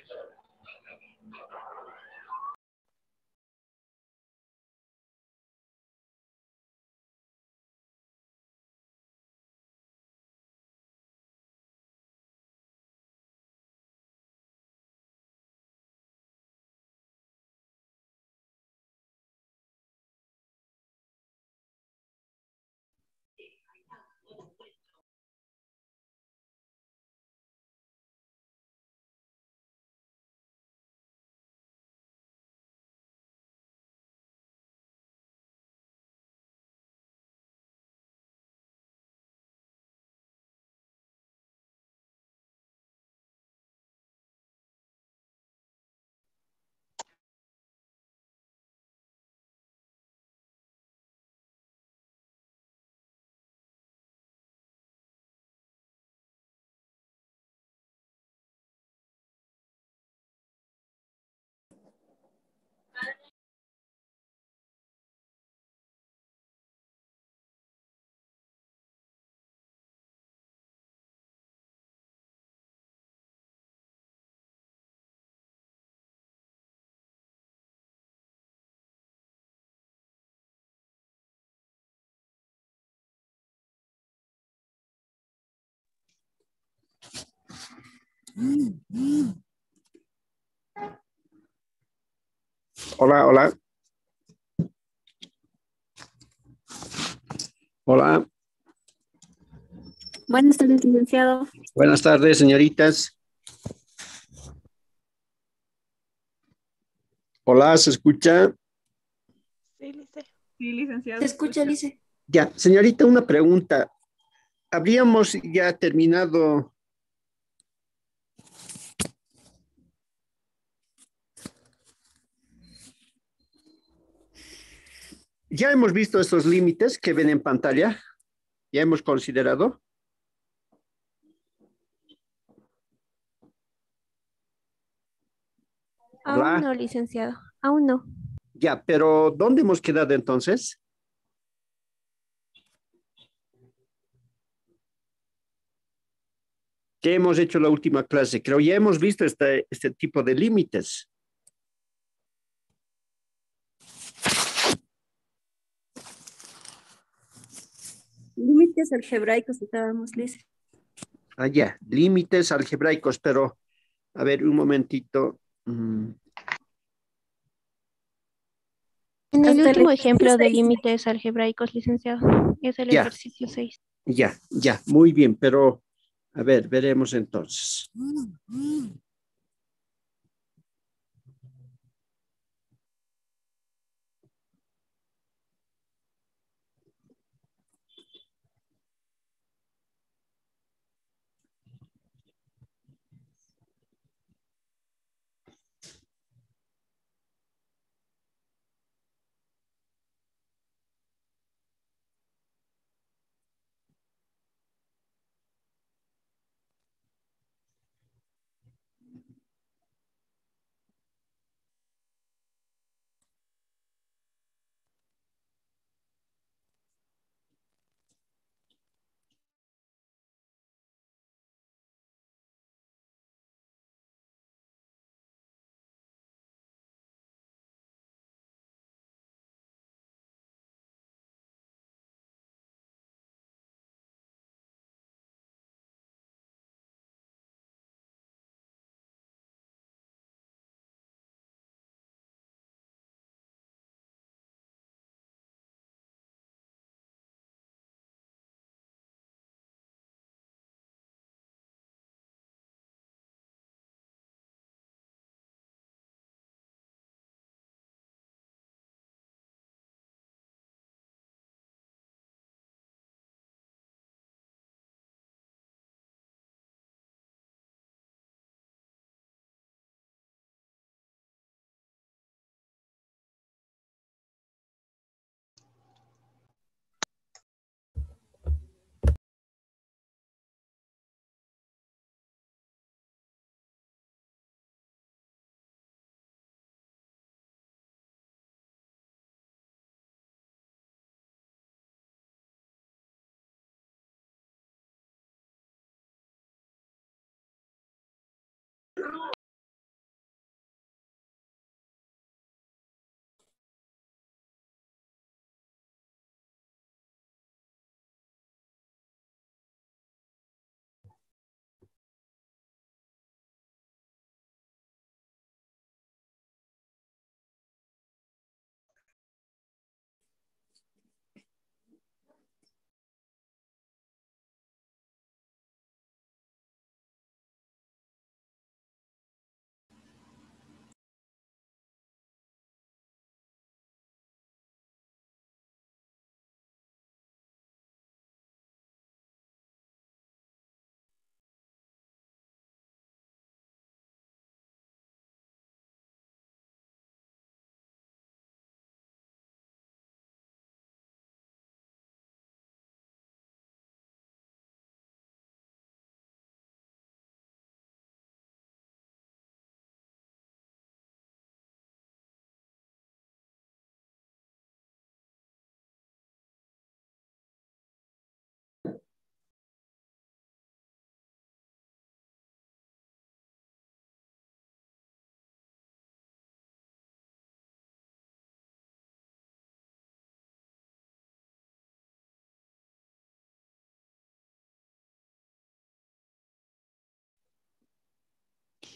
あなたも。Hola, hola. Hola. Buenas tardes, licenciado. Buenas tardes, señoritas. Hola, ¿se escucha? Sí, licenciado. Sí, licenciado. Se escucha, lice. Ya, señorita, una pregunta. Habríamos ya terminado Ya hemos visto estos límites que ven en pantalla, ya hemos considerado. Aún no, licenciado, aún no. Ya, pero ¿dónde hemos quedado entonces? ¿Qué hemos hecho la última clase? Creo ya hemos visto este, este tipo de límites. límites algebraicos estábamos, listos. Ah, ya, límites algebraicos, pero a ver, un momentito. Mm. En el último ejemplo de límites algebraicos, licenciado, es el ejercicio 6. Ya, ya, muy bien, pero a ver, veremos entonces. Mm, mm.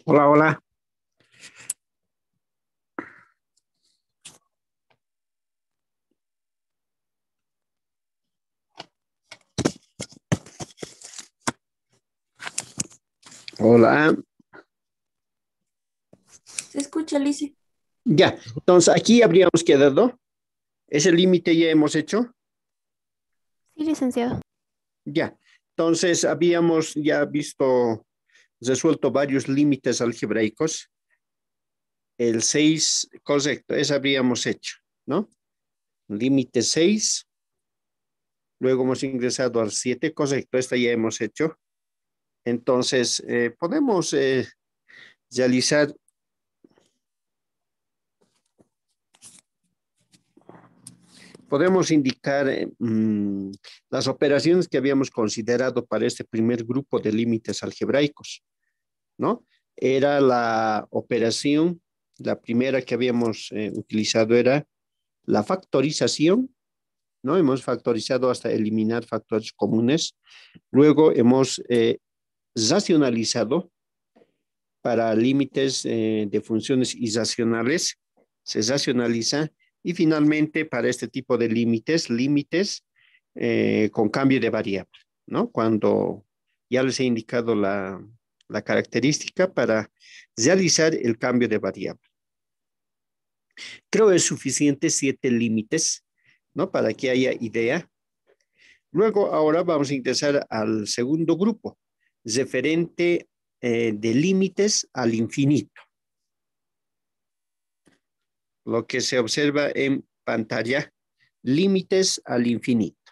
Hola, hola. Hola. Se escucha, Lice. Ya, entonces aquí habríamos quedado. ¿Ese límite ya hemos hecho? Sí, licenciado. Ya, entonces habíamos ya visto resuelto varios límites algebraicos. El 6, correcto, eso habríamos hecho, ¿no? Límite 6. Luego hemos ingresado al 7, correcto, esta ya hemos hecho. Entonces, eh, podemos eh, realizar podemos indicar eh, mm, las operaciones que habíamos considerado para este primer grupo de límites algebraicos, ¿no? Era la operación, la primera que habíamos eh, utilizado era la factorización, ¿no? Hemos factorizado hasta eliminar factores comunes. Luego hemos eh, racionalizado para límites de funciones irracionales, se racionaliza y finalmente, para este tipo de límites, límites eh, con cambio de variable, ¿no? Cuando ya les he indicado la, característica para realizar el cambio de variable. Creo que es suficiente siete límites, ¿no? Para que haya idea. Luego, ahora vamos a ingresar al segundo grupo, referente eh, de límites al infinito lo que se observa en pantalla, límites al infinito.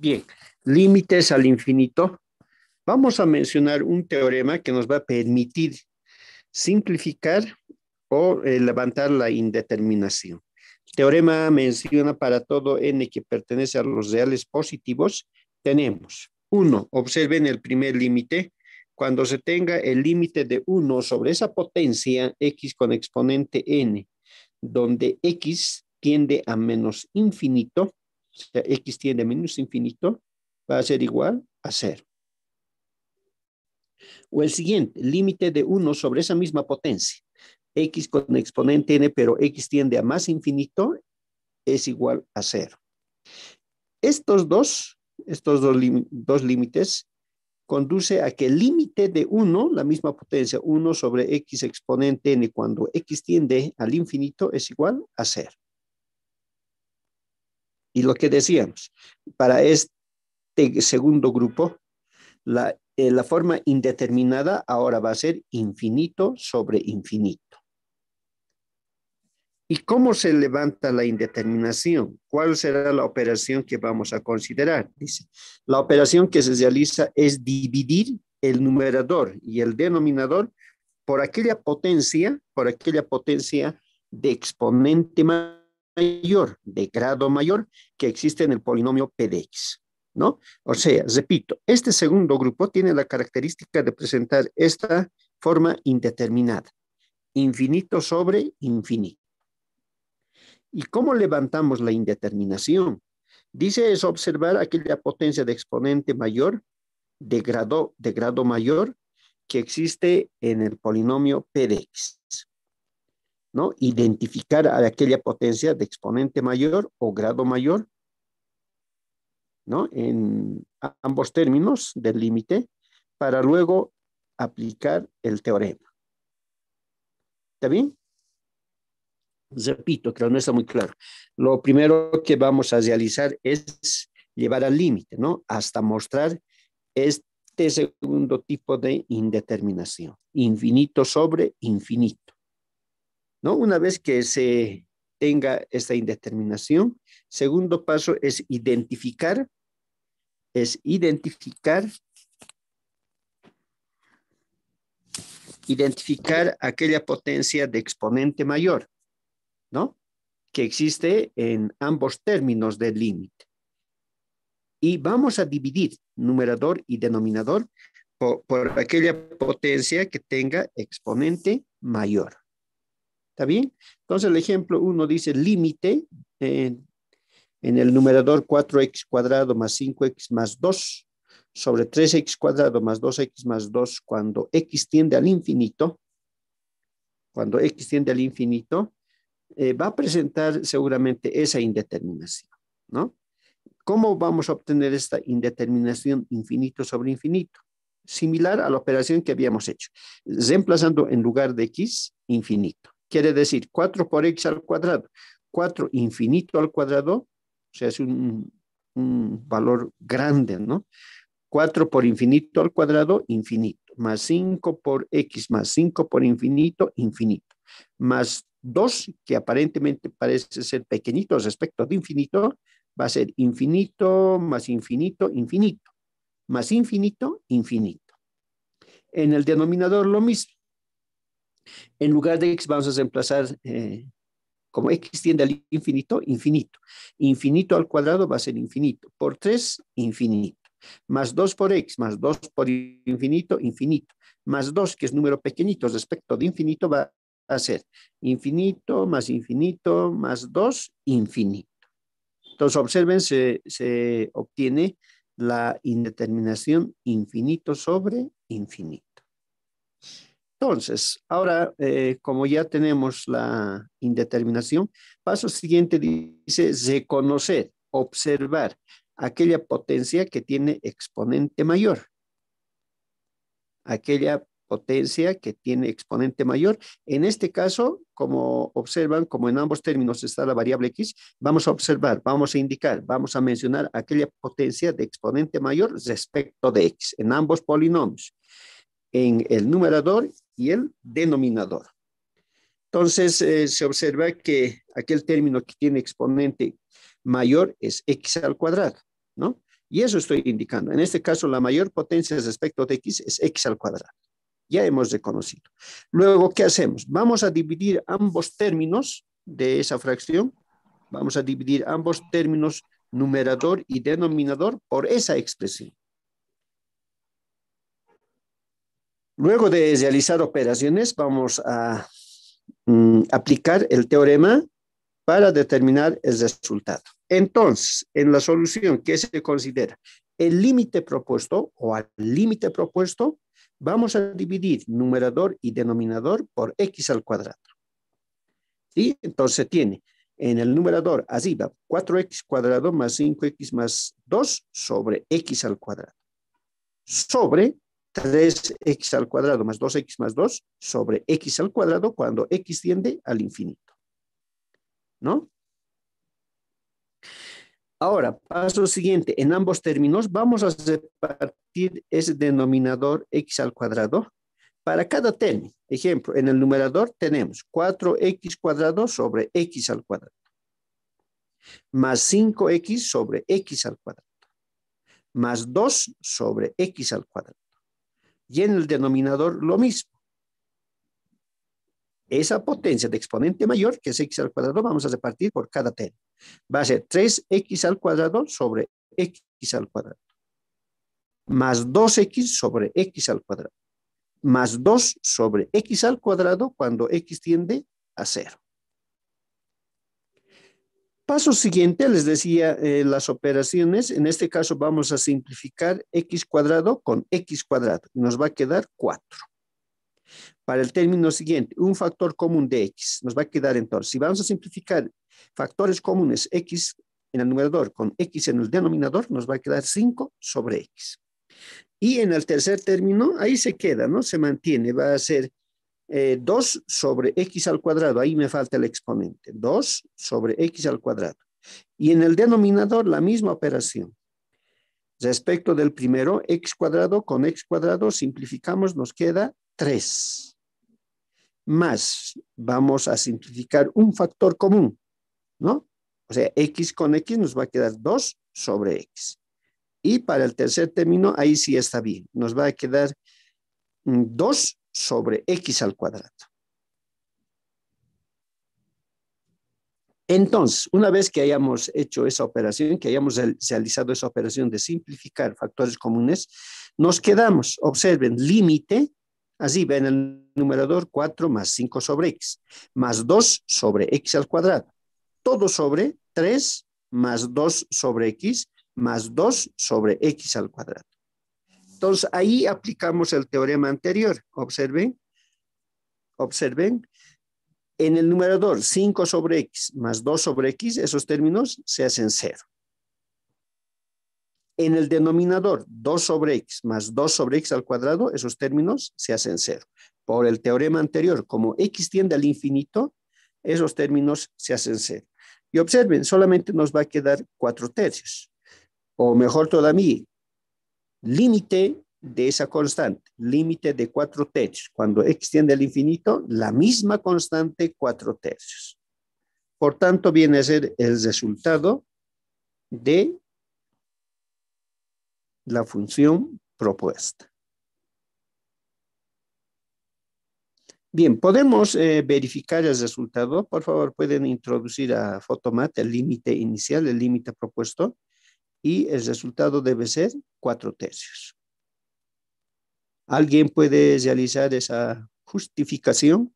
Bien, límites al infinito. Vamos a mencionar un teorema que nos va a permitir simplificar o eh, levantar la indeterminación. teorema menciona para todo n que pertenece a los reales positivos, tenemos uno. Observen el primer límite. Cuando se tenga el límite de 1 sobre esa potencia x con exponente n, donde x tiende a menos infinito, sea, x tiende a menos infinito, va a ser igual a cero. O el siguiente, límite de 1 sobre esa misma potencia. x con exponente n, pero x tiende a más infinito, es igual a cero. Estos dos, estos dos, dos límites conduce a que el límite de 1, la misma potencia, 1 sobre x exponente n, cuando x tiende al infinito, es igual a 0. Y lo que decíamos, para este segundo grupo, la, eh, la forma indeterminada ahora va a ser infinito sobre infinito. ¿Y cómo se levanta la indeterminación? ¿Cuál será la operación que vamos a considerar? Dice, la operación que se realiza es dividir el numerador y el denominador por aquella potencia, por aquella potencia de exponente más mayor, de grado mayor, que existe en el polinomio p de x. ¿no? O sea, repito, este segundo grupo tiene la característica de presentar esta forma indeterminada, infinito sobre infinito. ¿Y cómo levantamos la indeterminación? Dice es observar aquella potencia de exponente mayor, de grado, de grado mayor, que existe en el polinomio p de x. ¿no? Identificar a aquella potencia de exponente mayor o grado mayor, ¿no? En ambos términos del límite, para luego aplicar el teorema. ¿Está bien? Repito, que no está muy claro. Lo primero que vamos a realizar es llevar al límite, ¿no? Hasta mostrar este segundo tipo de indeterminación, infinito sobre infinito. ¿no? Una vez que se tenga esta indeterminación, segundo paso es identificar, es identificar, identificar aquella potencia de exponente mayor, ¿no? Que existe en ambos términos del límite. Y vamos a dividir numerador y denominador por, por aquella potencia que tenga exponente mayor. ¿Está bien? Entonces el ejemplo 1 dice límite en el numerador 4x cuadrado más 5x más 2 sobre 3x cuadrado más 2x más 2 cuando x tiende al infinito, cuando x tiende al infinito, eh, va a presentar seguramente esa indeterminación, ¿no? ¿Cómo vamos a obtener esta indeterminación infinito sobre infinito? Similar a la operación que habíamos hecho, reemplazando en lugar de x, infinito. Quiere decir 4 por x al cuadrado. 4 infinito al cuadrado, o sea, es un, valor grande, ¿no? 4 por infinito al cuadrado, infinito, más 5 por x, más 5 por infinito, infinito, más 2, que aparentemente parece ser pequeñito respecto de infinito, va a ser infinito, más infinito, infinito, más infinito, infinito. En el denominador lo mismo, en lugar de x vamos a reemplazar eh, como x tiende al infinito, infinito. Infinito al cuadrado va a ser infinito. Por 3, infinito. Más 2 por x, más 2 por infinito, infinito. Más 2, que es número pequeñito respecto de infinito, va a ser infinito más infinito más 2, infinito. Entonces, observen, se obtiene la indeterminación infinito sobre infinito. Entonces, ahora, eh, como ya tenemos la indeterminación, paso siguiente dice reconocer, observar aquella potencia que tiene exponente mayor. Aquella potencia que tiene exponente mayor. En este caso, como observan, como en ambos términos está la variable x, vamos a observar, vamos a indicar, vamos a mencionar aquella potencia de exponente mayor respecto de x en ambos polinomios en el numerador y el denominador. Entonces, eh, se observa que aquel término que tiene exponente mayor es x al cuadrado, ¿no? Y eso estoy indicando. En este caso, la mayor potencia respecto de x es x al cuadrado. Ya hemos reconocido. Luego, ¿qué hacemos? Vamos a dividir ambos términos de esa fracción. Vamos a dividir ambos términos, numerador y denominador, por esa expresión. Luego de realizar operaciones, vamos a mm, aplicar el teorema para determinar el resultado. Entonces, en la solución, que se considera? El límite propuesto o al límite propuesto, vamos a dividir numerador y denominador por x al cuadrado. Y Entonces tiene en el numerador va, 4x cuadrado más 5x más 2 sobre x al cuadrado. Sobre 3x al cuadrado más 2x más 2 sobre x al cuadrado cuando x tiende al infinito. ¿No? Ahora, paso siguiente. En ambos términos vamos a repartir ese denominador x al cuadrado para cada término. Ejemplo, en el numerador tenemos 4x cuadrado sobre x al cuadrado más 5x sobre x al cuadrado más 2 sobre x al cuadrado y en el denominador lo mismo. Esa potencia de exponente mayor, que es x al cuadrado, vamos a repartir por cada t. Va a ser 3x al cuadrado sobre x al cuadrado, más 2x sobre x al cuadrado, más 2 sobre x al cuadrado cuando x tiende a 0. Paso siguiente, les decía, eh, las operaciones. En este caso vamos a simplificar x cuadrado con x cuadrado. Nos va a quedar 4. Para el término siguiente, un factor común de x. Nos va a quedar entonces, si vamos a simplificar factores comunes x en el numerador con x en el denominador, nos va a quedar 5 sobre x. Y en el tercer término, ahí se queda, ¿no? Se mantiene, va a ser 2 eh, sobre x al cuadrado, ahí me falta el exponente, 2 sobre x al cuadrado. Y en el denominador la misma operación. Respecto del primero, x cuadrado con x cuadrado, simplificamos, nos queda 3. Más, vamos a simplificar un factor común, ¿no? O sea, x con x nos va a quedar 2 sobre x. Y para el tercer término, ahí sí está bien. Nos va a quedar 2 mm, sobre x al cuadrado. Entonces, una vez que hayamos hecho esa operación, que hayamos realizado esa operación de simplificar factores comunes, nos quedamos, observen, límite, así ven el numerador 4 más 5 sobre x, más 2 sobre x al cuadrado, todo sobre 3 más 2 sobre x, más 2 sobre x al cuadrado. Entonces, ahí aplicamos el teorema anterior. Observen. Observen. En el numerador, 5 sobre x más 2 sobre x, esos términos se hacen cero. En el denominador, 2 sobre x más 2 sobre x al cuadrado, esos términos se hacen cero. Por el teorema anterior, como x tiende al infinito, esos términos se hacen cero. Y observen, solamente nos va a quedar 4 tercios. O mejor todavía, límite de esa constante, límite de cuatro tercios. Cuando extiende al infinito, la misma constante cuatro tercios. Por tanto, viene a ser el resultado de la función propuesta. Bien, podemos eh, verificar el resultado. Por favor, pueden introducir a Photomat el límite inicial, el límite propuesto y el resultado debe ser cuatro tercios. ¿Alguien puede realizar esa justificación?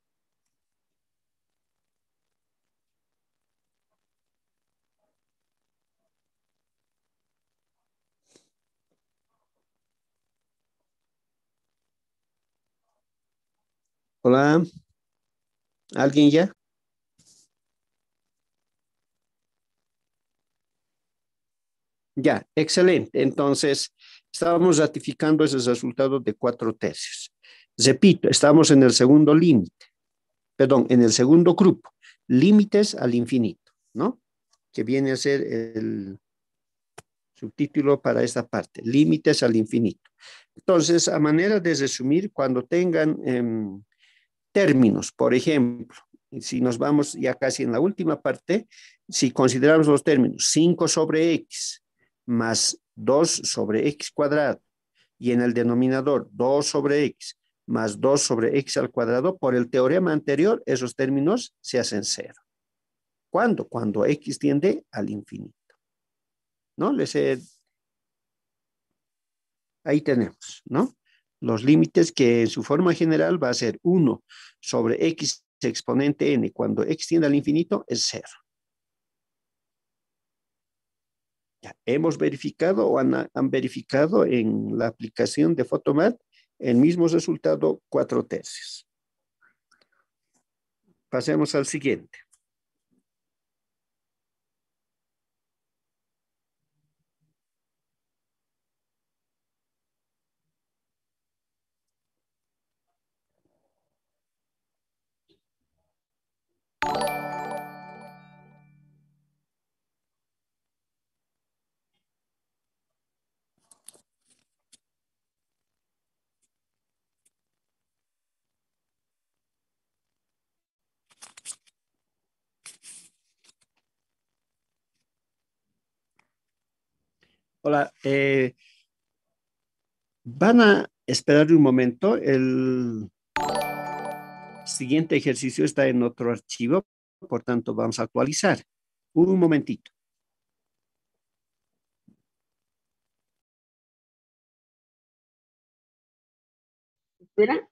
Hola. ¿Alguien ya? Ya, excelente. Entonces, estábamos ratificando esos resultados de cuatro tercios. Repito, estamos en el segundo límite, perdón, en el segundo grupo, límites al infinito, ¿no? Que viene a ser el subtítulo para esta parte, límites al infinito. Entonces, a manera de resumir, cuando tengan em, términos, por ejemplo, si nos vamos ya casi en la última parte, si consideramos los términos 5 sobre x, más 2 sobre x cuadrado y en el denominador 2 sobre x más 2 sobre x al cuadrado, por el teorema anterior, esos términos se hacen cero. ¿Cuándo? Cuando x tiende al infinito. ¿No? Ahí tenemos, ¿no? Los límites que en su forma general va a ser 1 sobre x exponente n cuando x tiende al infinito es cero. hemos verificado o han, verificado en la aplicación de Photomat el mismo resultado, cuatro tesis. Pasemos al siguiente. Hola, eh, van a esperar un momento. El siguiente ejercicio está en otro archivo, por tanto vamos a actualizar. Un momentito. ¿Espera?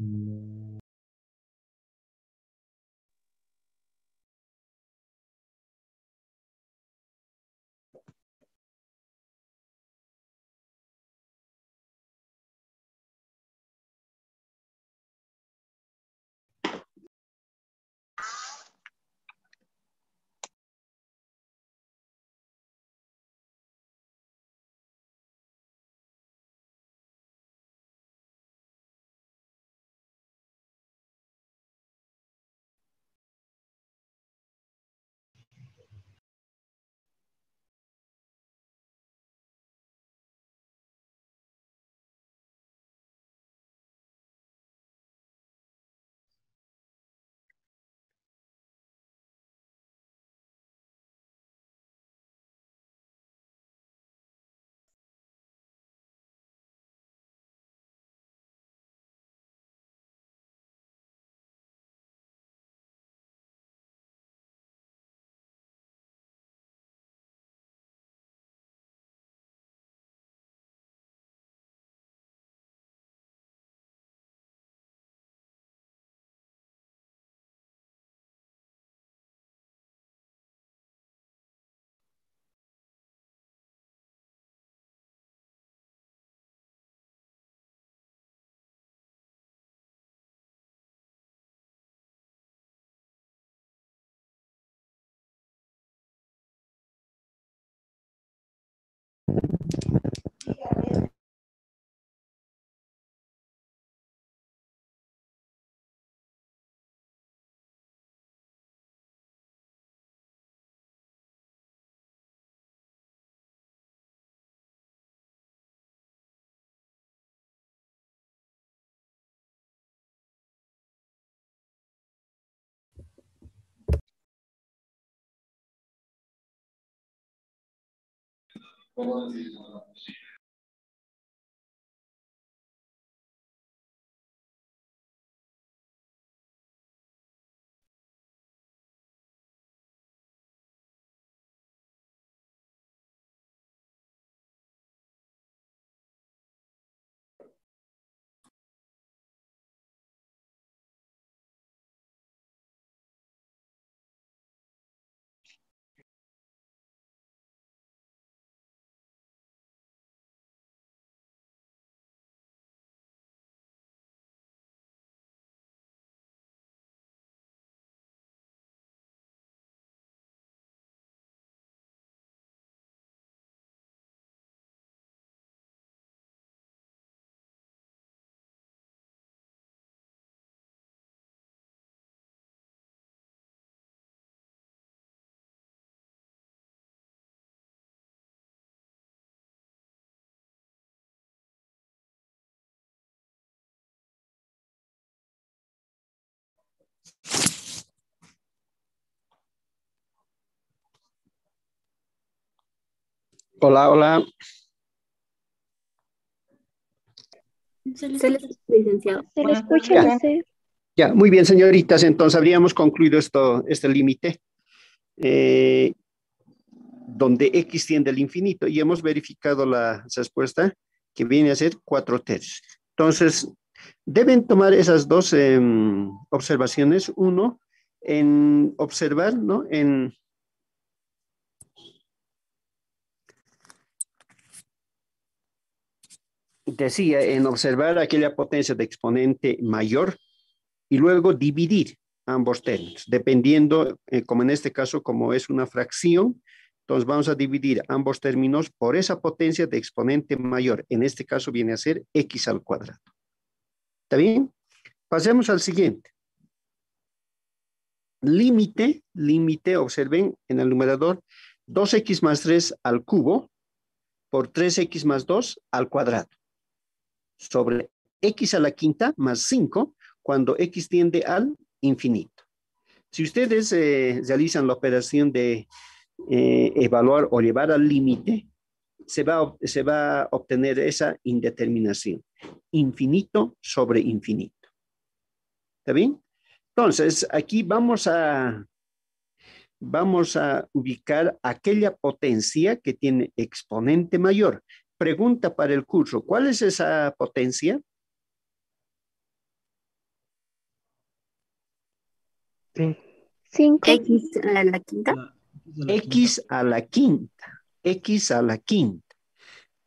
Mm-hmm. 我忘记什么东 Hola, hola. Se le escucha, licenciado. Se escucha, ya. ya, muy bien, señoritas. Entonces habríamos concluido esto, este límite. Eh, donde x tiende al infinito y hemos verificado la respuesta que viene a ser cuatro tercios. Entonces, deben tomar esas dos em, observaciones. Uno, en observar, ¿no? En decía en observar aquella potencia de exponente mayor y luego dividir ambos términos, dependiendo, eh, como en este caso, como es una fracción, entonces vamos a dividir ambos términos por esa potencia de exponente mayor. En este caso viene a ser x al cuadrado. ¿Está bien? Pasemos al siguiente. Límite, límite, observen en el numerador, 2x más 3 al cubo por 3x más 2 al cuadrado sobre x a la quinta más 5 cuando x tiende al infinito. Si ustedes eh, realizan la operación de eh, evaluar o llevar al límite, se va, se va a obtener esa indeterminación. Infinito sobre infinito. ¿Está bien? Entonces, aquí vamos a, vamos a ubicar aquella potencia que tiene exponente mayor pregunta para el curso, ¿cuál es esa potencia? 5x a la quinta. X a la quinta. X a la quinta.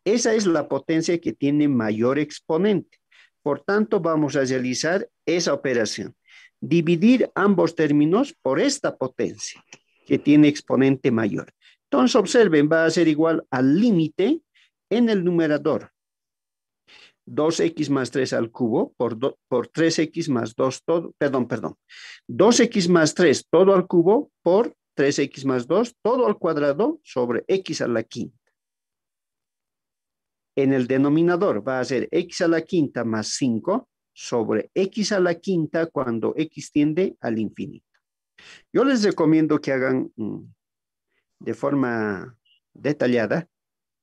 Esa es la potencia que tiene mayor exponente. Por tanto, vamos a realizar esa operación. Dividir ambos términos por esta potencia que tiene exponente mayor. Entonces, observen, va a ser igual al límite en el numerador. 2x más 3 al cubo por, por 3x más 2 todo, perdón, perdón, 2x más 3 todo al cubo por 3x más 2 todo al cuadrado sobre x a la quinta. En el denominador va a ser x a la quinta más 5 sobre x a la quinta cuando x tiende al infinito. Yo les recomiendo que hagan mm, de forma detallada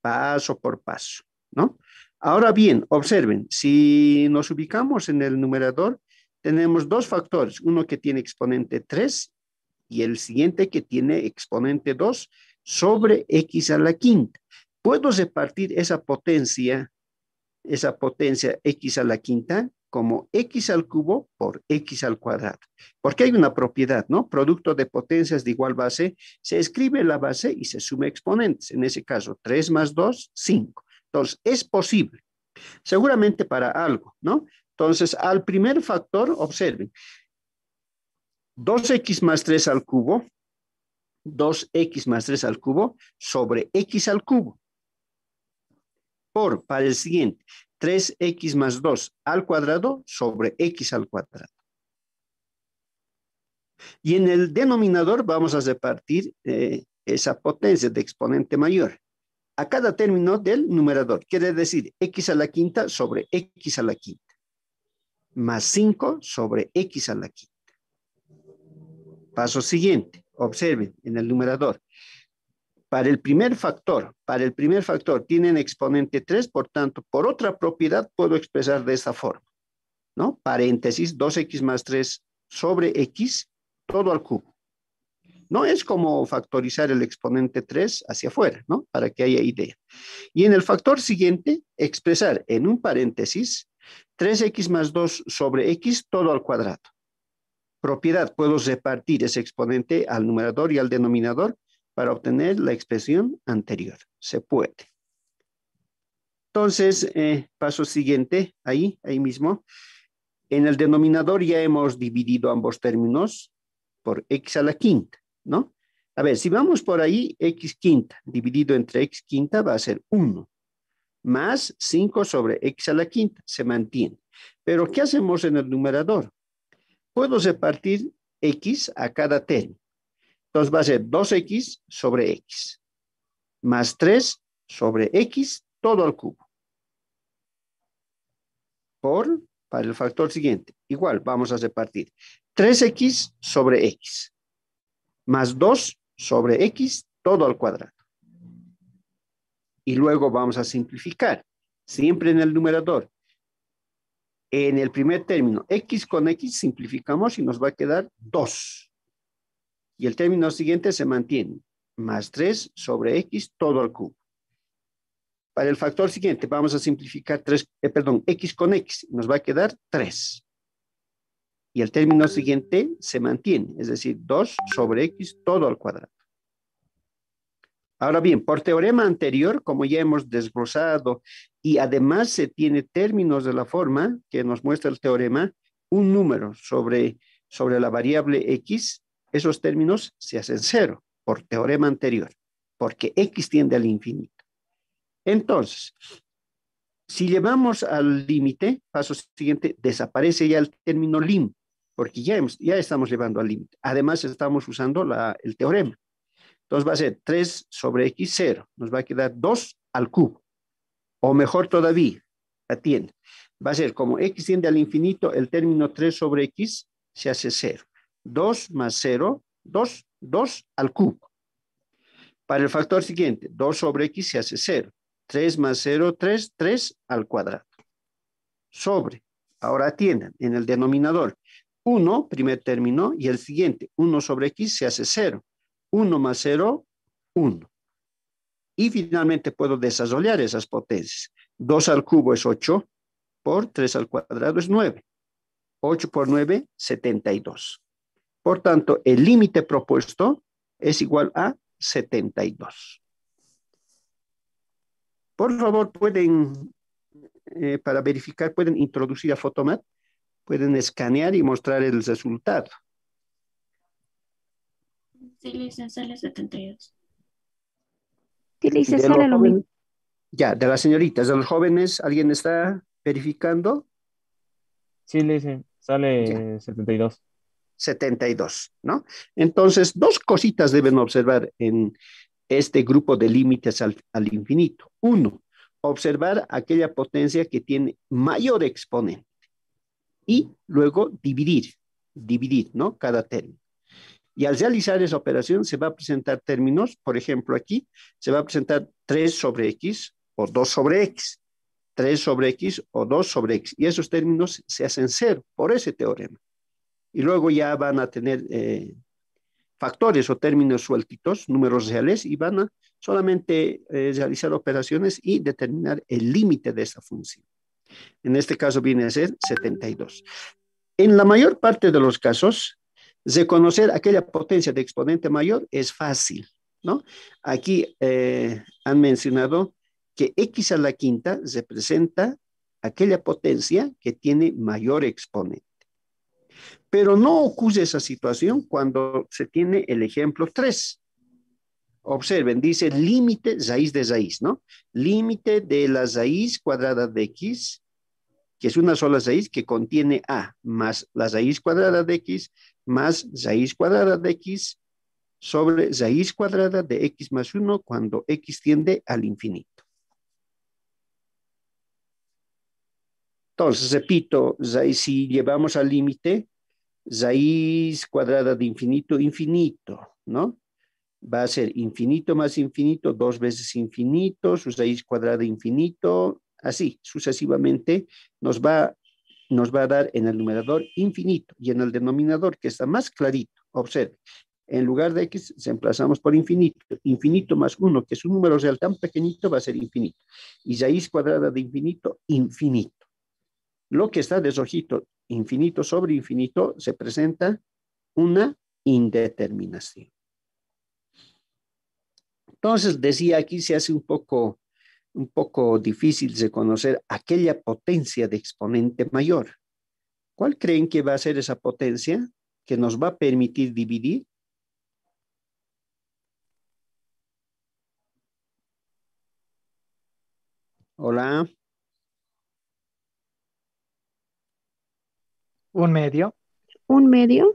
paso por paso, ¿no? Ahora bien, observen, si nos ubicamos en el numerador, tenemos dos factores, uno que tiene exponente 3 y el siguiente que tiene exponente 2 sobre x a la quinta. Puedo repartir esa potencia, esa potencia x a la quinta como x al cubo por x al cuadrado. Porque hay una propiedad, ¿no? Producto de potencias de igual base, se escribe la base y se suma exponentes. En ese caso, 3 más 2, 5. Entonces, es posible. Seguramente para algo, ¿no? Entonces, al primer factor, observen. 2x más 3 al cubo, 2x más 3 al cubo sobre x al cubo por, para el siguiente, 3x más 2 al cuadrado sobre x al cuadrado. Y en el denominador vamos a repartir eh, esa potencia de exponente mayor a cada término del numerador. Quiere decir x a la quinta sobre x a la quinta. Más 5 sobre x a la quinta. Paso siguiente. Observen en el numerador. Para el primer factor, para el primer factor tienen exponente 3, por tanto, por otra propiedad puedo expresar de esta forma, ¿no? Paréntesis, 2x más 3 sobre x, todo al cubo. No es como factorizar el exponente 3 hacia afuera, ¿no? Para que haya idea. Y en el factor siguiente, expresar en un paréntesis 3x más 2 sobre x, todo al cuadrado propiedad, puedo repartir ese exponente al numerador y al denominador para obtener la expresión anterior. Se puede. Entonces, eh, paso siguiente, ahí, ahí mismo. En el denominador ya hemos dividido ambos términos por x a la quinta, ¿no? A ver, si vamos por ahí, x quinta dividido entre x quinta va a ser 1, más 5 sobre x a la quinta, se mantiene. Pero, ¿qué hacemos en el numerador? Puedo repartir x a cada término. Entonces va a ser 2x sobre x más 3 sobre x todo al cubo. Por, para el factor siguiente, igual vamos a repartir 3x sobre x más 2 sobre x todo al cuadrado. Y luego vamos a simplificar, siempre en el numerador. En el primer término, x con x simplificamos y nos va a quedar 2 y el término siguiente se mantiene, más 3 sobre x todo al cubo. Para el factor siguiente vamos a simplificar 3, eh, perdón, x con x, nos va a quedar 3. Y el término siguiente se mantiene, es decir, 2 sobre x todo al cuadrado. Ahora bien, por teorema anterior, como ya hemos desglosado, y además se tiene términos de la forma que nos muestra el teorema, un número sobre, sobre la variable x esos términos se hacen cero por teorema anterior, porque x tiende al infinito. Entonces, si llevamos al límite, paso siguiente, desaparece ya el término lim, porque ya, estamos llevando al límite. Además, estamos usando el teorema. Entonces va a ser 3 sobre x, 0. Nos va a quedar 2 al cubo. O mejor todavía, atiende. Va a ser como x tiende al infinito, el término 3 sobre x se hace cero. 2 más 0, 2, 2 al cubo. Para el factor siguiente, 2 sobre x se hace 0. 3 más 0, 3, 3 al cuadrado. Sobre, ahora atiendan, en el denominador, 1, primer término, y el siguiente, 1 sobre x se hace 0. 1 más 0, 1. Y finalmente puedo desarrollar esas potencias. 2 al cubo es 8, por 3 al cuadrado es 9. 8 por 9, 72. Por tanto, el límite propuesto es igual a 72. Por favor, pueden, eh, para verificar, pueden introducir a Photomat, pueden escanear y mostrar el resultado. Sí, dice sale 72. Sí, dice, sale lo mismo. Ya, de las señoritas, de los jóvenes, ¿alguien está verificando? Sí, dice sale 72. 72, ¿no? Entonces, dos cositas deben observar en este grupo de límites al, infinito. Uno, observar aquella potencia que tiene mayor exponente y luego dividir, dividir, ¿no? Cada término. Y al realizar esa operación se va a presentar términos, por ejemplo aquí, se va a presentar 3 sobre x o 2 sobre x, 3 sobre x o 2 sobre x, y esos términos se hacen cero por ese teorema y luego ya van a tener eh, factores o términos sueltitos, números reales, y van a solamente eh, realizar operaciones y determinar el límite de esa función. En este caso viene a ser 72. En la mayor parte de los casos, reconocer aquella potencia de exponente mayor es fácil, ¿no? Aquí eh, han mencionado que x a la quinta representa aquella potencia que tiene mayor exponente. Pero no ocurre esa situación cuando se tiene el ejemplo 3. Observen, dice límite raíz de raíz, ¿no? Límite de la raíz cuadrada de x, que es una sola raíz que contiene a, más la raíz cuadrada de x, más raíz cuadrada de x, sobre raíz cuadrada de x más 1 cuando x tiende al infinito. Entonces, repito, si llevamos al límite, raíz cuadrada de infinito, infinito, ¿no? Va a ser infinito más infinito, dos veces infinito, su raíz cuadrada infinito, así sucesivamente, nos va, nos va a dar en el numerador infinito y en el denominador, que está más clarito, observe, en lugar de x, se emplazamos por infinito. Infinito más uno, que es un número real tan pequeñito, va a ser infinito. Y raíz cuadrada de infinito, infinito lo que está desojito infinito sobre infinito, se presenta una indeterminación. Entonces, decía aquí, se hace un poco, un poco difícil de conocer aquella potencia de exponente mayor. ¿Cuál creen que va a ser esa potencia que nos va a permitir dividir? Hola. ¿Un medio? ¿Un medio?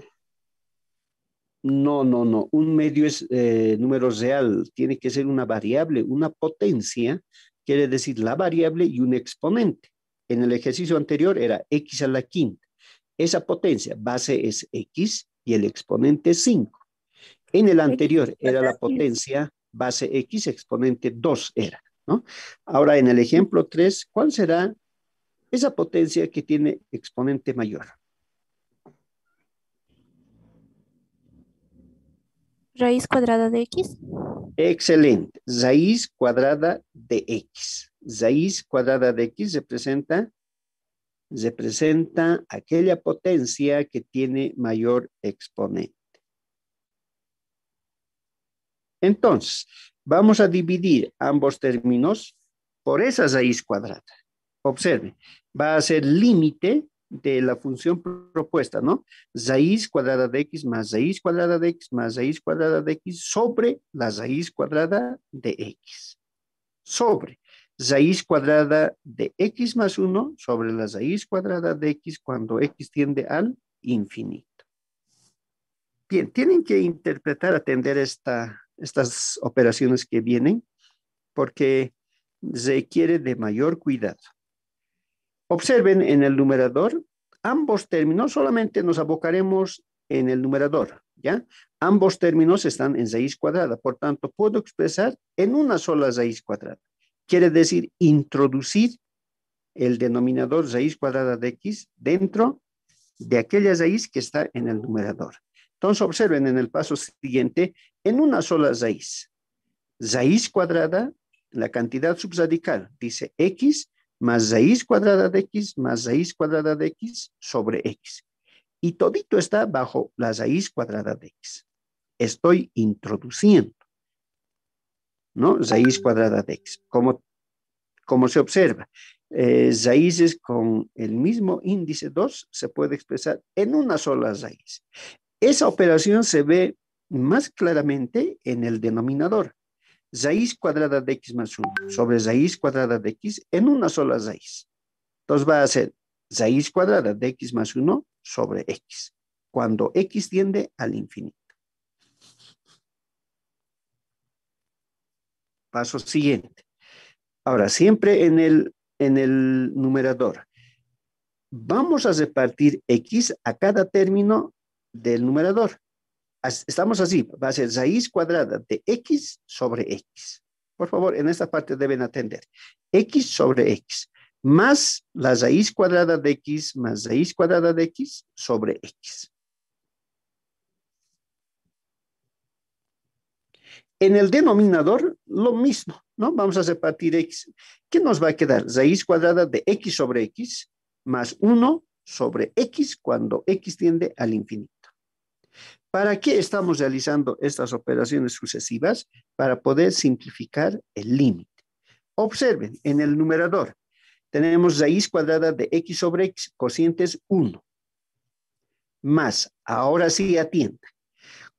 No, no, no. Un medio es eh, número real. Tiene que ser una variable. Una potencia quiere decir la variable y un exponente. En el ejercicio anterior era x a la quinta. Esa potencia base es x y el exponente es 5. En el anterior era la potencia base x, exponente 2 era. ¿no? Ahora en el ejemplo 3, ¿cuál será esa potencia que tiene exponente mayor? raíz cuadrada de x. Excelente. Raíz cuadrada de x. Raíz cuadrada de x representa, representa aquella potencia que tiene mayor exponente. Entonces, vamos a dividir ambos términos por esa raíz cuadrada. Observe, va a ser límite de la función propuesta, ¿no? Raíz cuadrada de x más raíz cuadrada de x más raíz cuadrada de x sobre la raíz cuadrada de x. Sobre raíz cuadrada de x más 1 sobre la raíz cuadrada de x cuando x tiende al infinito. Bien, tienen que interpretar, atender estas operaciones que vienen porque requiere de mayor cuidado. Observen en el numerador, ambos términos solamente nos abocaremos en el numerador, ¿ya? Ambos términos están en raíz cuadrada, por tanto puedo expresar en una sola raíz cuadrada. Quiere decir introducir el denominador raíz cuadrada de x dentro de aquella raíz que está en el numerador. Entonces observen en el paso siguiente, en una sola raíz, raíz cuadrada, la cantidad subradical, dice x más raíz cuadrada de x más raíz cuadrada de x sobre x. Y todito está bajo la raíz cuadrada de x. Estoy introduciendo, ¿no? Raíz cuadrada de x. Como, como se observa, eh, raíces con el mismo índice 2 se puede expresar en una sola raíz. Esa operación se ve más claramente en el denominador raíz cuadrada de x más 1 sobre raíz cuadrada de x en una sola raíz. Entonces va a ser raíz cuadrada de x más 1 sobre x, cuando x tiende al infinito. Paso siguiente. Ahora, siempre en el, en el numerador, vamos a repartir x a cada término del numerador. Estamos así, va a ser raíz cuadrada de x sobre x. Por favor, en esta parte deben atender. x sobre x más la raíz cuadrada de x más raíz cuadrada de x sobre x. En el denominador, lo mismo, ¿no? Vamos a repartir x. ¿Qué nos va a quedar? Raíz cuadrada de x sobre x más 1 sobre x cuando x tiende al infinito. ¿Para qué estamos realizando estas operaciones sucesivas? Para poder simplificar el límite. Observen, en el numerador tenemos raíz cuadrada de x sobre x, cocientes 1, más, ahora sí atienda,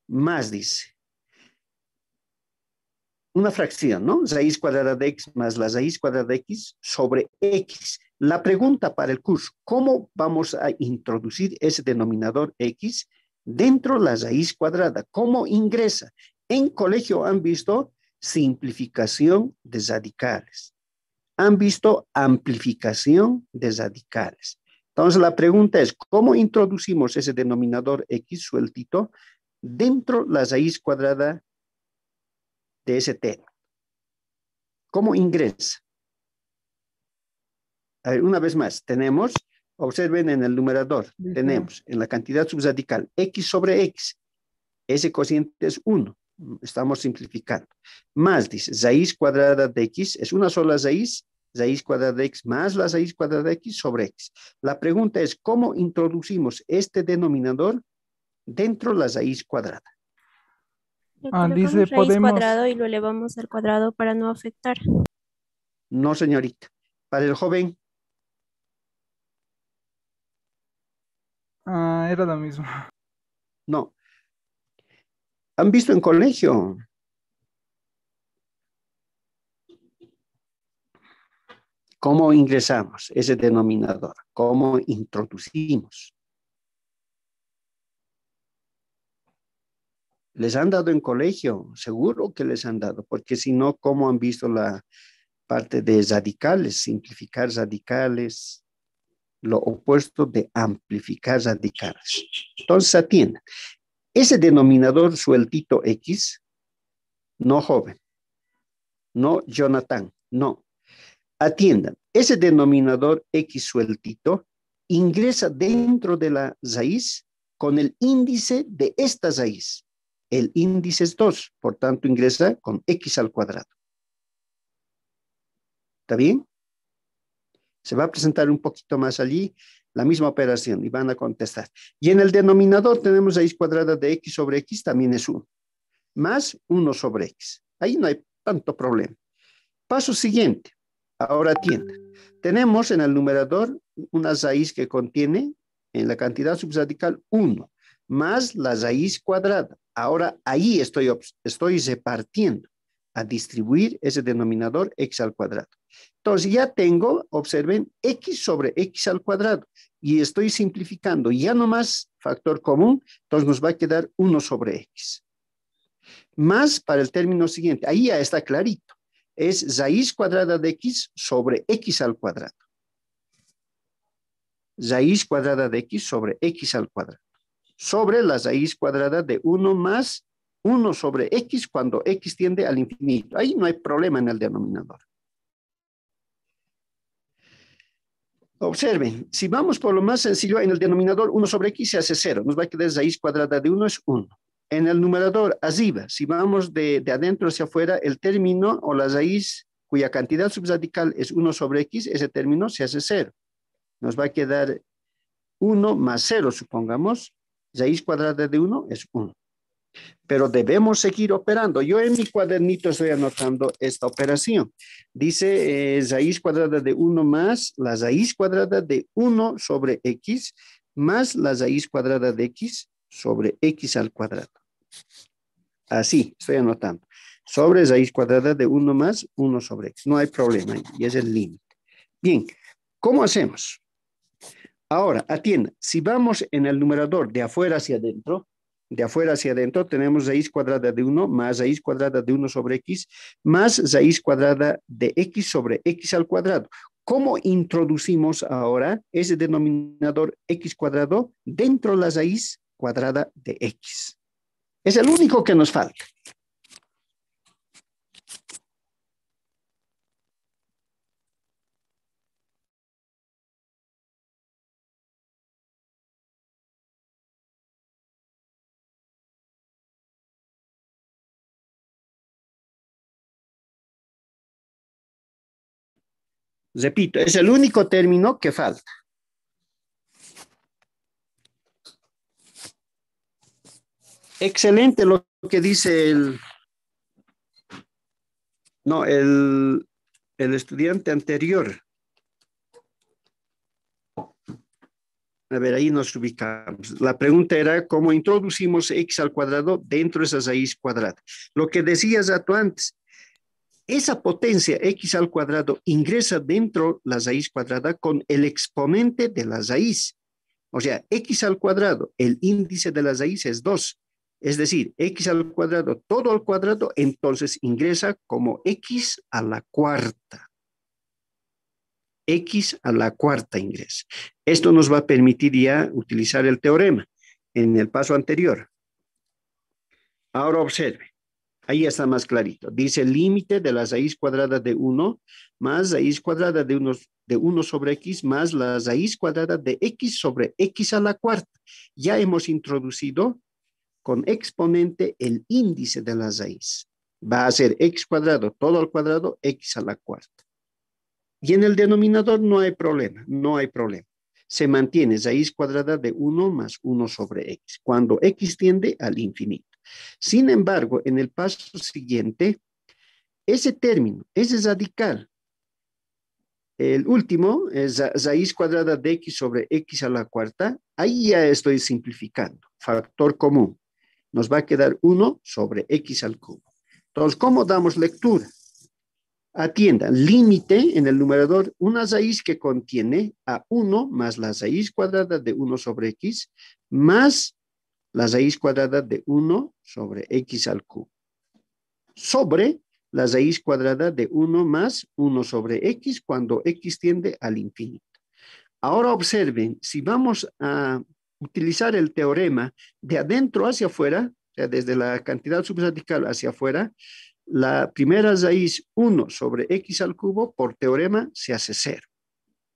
más dice, una fracción, ¿no? Raíz cuadrada de x más la raíz cuadrada de x sobre x. La pregunta para el curso, ¿cómo vamos a introducir ese denominador x dentro la raíz cuadrada. ¿Cómo ingresa? En colegio han visto simplificación de radicales. Han visto amplificación de radicales. Entonces la pregunta es, ¿cómo introducimos ese denominador x sueltito dentro la raíz cuadrada de ese término? ¿Cómo ingresa? una vez más, tenemos Observen en el numerador, tenemos en la cantidad subradical x sobre x, ese cociente es 1, estamos simplificando. Más, dice, raíz cuadrada de x es una sola raíz, raíz cuadrada de x más la raíz cuadrada de x sobre x. La pregunta es, ¿cómo introducimos este denominador dentro de la raíz cuadrada? Ah, dice, raíz cuadrado y lo elevamos al cuadrado para no afectar. No, señorita. Para el joven, Ah, era la misma. No. ¿Han visto en colegio? ¿Cómo ingresamos ese denominador? ¿Cómo introducimos? ¿Les han dado en colegio? Seguro que les han dado, porque si no, ¿cómo han visto la parte de radicales, simplificar radicales? lo opuesto de amplificar radical. Entonces atienda. Ese denominador sueltito X, no joven, no Jonathan, no. Atiendan, ese denominador X sueltito ingresa dentro de la raíz con el índice de esta raíz. El índice es 2, por tanto ingresa con X al cuadrado. ¿Está bien? Se va a presentar un poquito más allí la misma operación y van a contestar. Y en el denominador tenemos raíz cuadrada de x sobre x, también es 1, más 1 sobre x. Ahí no hay tanto problema. Paso siguiente, ahora tienda. Tenemos en el numerador una raíz que contiene en la cantidad subradical 1, más la raíz cuadrada. Ahora ahí estoy, estoy repartiendo distribuir ese denominador x al cuadrado. Entonces ya tengo, observen, x sobre x al cuadrado y estoy simplificando, ya no más factor común, entonces nos va a quedar 1 sobre x. Más para el término siguiente, ahí ya está clarito, es raíz cuadrada de x sobre x al cuadrado. Raíz cuadrada de x sobre x al cuadrado. Sobre la raíz cuadrada de 1 más 1 sobre x cuando x tiende al infinito. Ahí no hay problema en el denominador. Observen, si vamos por lo más sencillo, en el denominador 1 sobre x se hace 0. Nos va a quedar raíz cuadrada de 1 es 1. En el numerador, arriba, si vamos de, de adentro hacia afuera, el término o la raíz cuya cantidad subradical es 1 sobre x, ese término se hace 0. Nos va a quedar 1 más 0, supongamos. Raíz cuadrada de 1 es 1 pero debemos seguir operando. Yo en mi cuadernito estoy anotando esta operación. Dice eh, raíz cuadrada de 1 más la raíz cuadrada de 1 sobre x más la raíz cuadrada de x sobre x al cuadrado. Así, estoy anotando. Sobre raíz cuadrada de 1 más 1 sobre x. No hay problema, y es el límite. Bien, ¿cómo hacemos? Ahora, atienda, si vamos en el numerador de afuera hacia adentro, de afuera hacia adentro, tenemos raíz cuadrada de 1 más raíz cuadrada de 1 sobre x más raíz cuadrada de x sobre x al cuadrado. ¿Cómo introducimos ahora ese denominador x cuadrado dentro de la raíz cuadrada de x? Es el único que nos falta. Pues, repito, es el único término que falta. Excelente lo que dice el, no, el, estudiante anterior. A ver, ahí nos ubicamos. La pregunta era cómo introducimos x al cuadrado dentro de esa raíz cuadrada. Lo que decías tú antes, esa potencia x al cuadrado ingresa dentro la raíz cuadrada con el exponente de la raíz. O sea, x al cuadrado, el índice de la raíz es 2. Es decir, x al cuadrado, todo al cuadrado, entonces ingresa como x a la cuarta. X a la cuarta ingresa. Esto nos va a permitir ya utilizar el teorema en el paso anterior. Ahora observe. Ahí está más clarito. Dice el límite de la raíz cuadrada de 1 más raíz cuadrada de 1 de 1 sobre x más la raíz cuadrada de x sobre x a la cuarta. Ya hemos introducido con exponente el índice de la raíz. Va a ser x cuadrado, todo al cuadrado, x a la cuarta. Y en el denominador no hay problema, no hay problema. Se mantiene raíz cuadrada de 1 más 1 sobre x, cuando x tiende al infinito. Sin embargo, en el paso siguiente, ese término, ese radical, el último es eh, raíz cuadrada de x sobre x a la cuarta. Ahí ya estoy simplificando. Factor común. Nos va a quedar 1 sobre x al cubo. Entonces, ¿cómo damos lectura? Atienda, límite en el numerador, una raíz que contiene a 1 más la raíz cuadrada de 1 sobre x, más la raíz cuadrada de 1 sobre x al cubo, sobre la raíz cuadrada de 1 más 1 sobre x cuando x tiende al infinito. Ahora observen, si vamos a utilizar el teorema de adentro hacia afuera, o sea, desde la cantidad subradical hacia afuera, la primera raíz 1 sobre x al cubo por teorema se hace 0.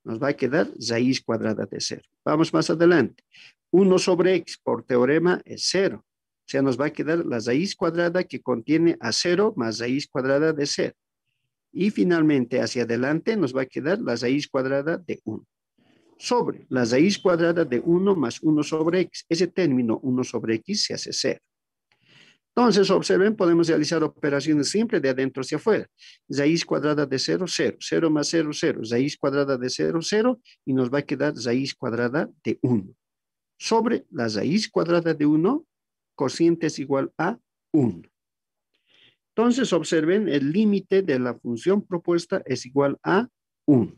Nos va a quedar raíz cuadrada de 0. Vamos más adelante. 1 sobre x por teorema es 0. O sea, nos va a quedar la raíz cuadrada que contiene a 0 más raíz cuadrada de 0. Y finalmente, hacia adelante, nos va a quedar la raíz cuadrada de 1 sobre la raíz cuadrada de 1 más 1 sobre x. Ese término 1 sobre x se hace 0. Entonces, observen, podemos realizar operaciones simples de adentro hacia afuera. Raíz cuadrada de 0, 0. 0 más 0, 0. Raíz cuadrada de 0, 0. Y nos va a quedar raíz cuadrada de 1 sobre la raíz cuadrada de 1, cociente es igual a 1. Entonces, observen, el límite de la función propuesta es igual a 1.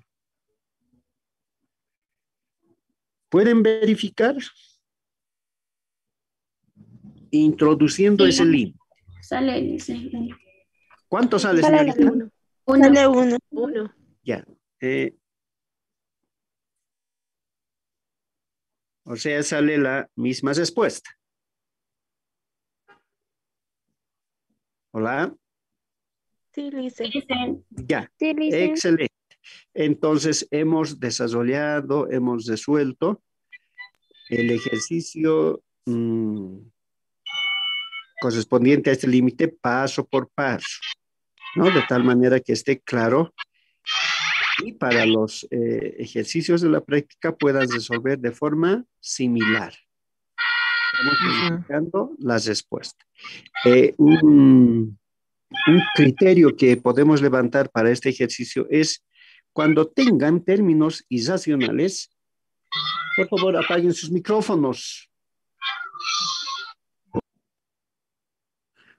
¿Pueden verificar? Introduciendo ese límite. Sale, ¿Cuánto sale, señorita? 1 Uno. Ya. Eh, O sea, sale la misma respuesta. Hola. Sí, Ya. Sí, Excelente. Entonces, hemos desarrollado, hemos resuelto el ejercicio mm, correspondiente a este límite paso por paso, ¿no? De tal manera que esté claro y para los eh, ejercicios de la práctica puedas resolver de forma similar. Estamos buscando las respuestas. Eh, un, criterio que podemos levantar para este ejercicio es cuando tengan términos isacionales, por favor apaguen sus micrófonos.